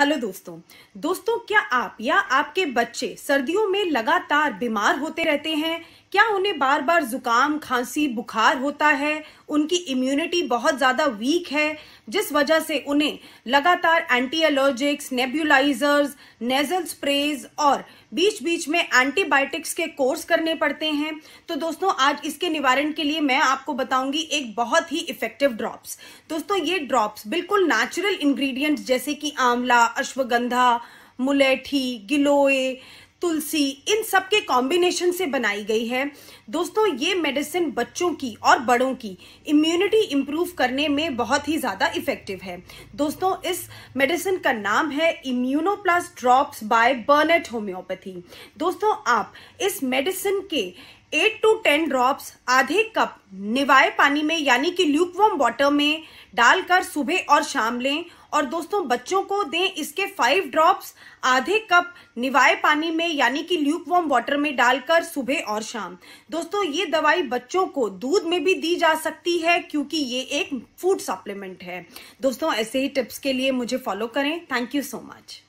hello दोस्तों दोस्तों क्या आप या आपके बच्चे सर्दियों में लगातार बीमार होते रहते हैं क्या उन्हें बार बार जुकाम खांसी बुखार होता है उनकी इम्यूनिटी बहुत ज़्यादा वीक है जिस वजह से उन्हें लगातार anti allergics nebulizers nasal sprays और बीच बीच में एंटीबायोटिक्स के कोर्स करने पड़ते हैं तो दोस्तों आज इसके निवारण के लिए मैं आपको बताऊंगी एक बहुत ही इफेक्टिव ड्रॉप्स दोस्तों ये ड्रॉप्स बिल्कुल नेचुरल इंग्रेडिएंट्स जैसे कि आंवला अश्वगंधा मुलेठी गिलोय तुलसी इन सब के कॉम्बिनेशन से बनाई गई है दोस्तों ये मेडिसिन बच्चों की और बड़ों की इम्यूनिटी इम्प्रूव करने में बहुत ही ज़्यादा इफेक्टिव है दोस्तों इस मेडिसिन का नाम है Immunoplus drops by Burnett homeopathy दोस्तों आप इस मेडिसिन के एट टू टेन ड्रॉप्स आधे कप निवाए पानी में यानी कि ल्यूकवॉम वाटर में डालकर सुबह और शाम लें और दोस्तों बच्चों को दें इसके फाइव ड्रॉप्स आधे कप निवाए पानी में यानी कि ल्यूकवॉम वाटर में डालकर सुबह और शाम दोस्तों ये दवाई बच्चों को दूध में भी दी जा सकती है क्योंकि ये एक फूड सप्लीमेंट है दोस्तों ऐसे ही टिप्स के लिए मुझे फॉलो करें थैंक यू सो मच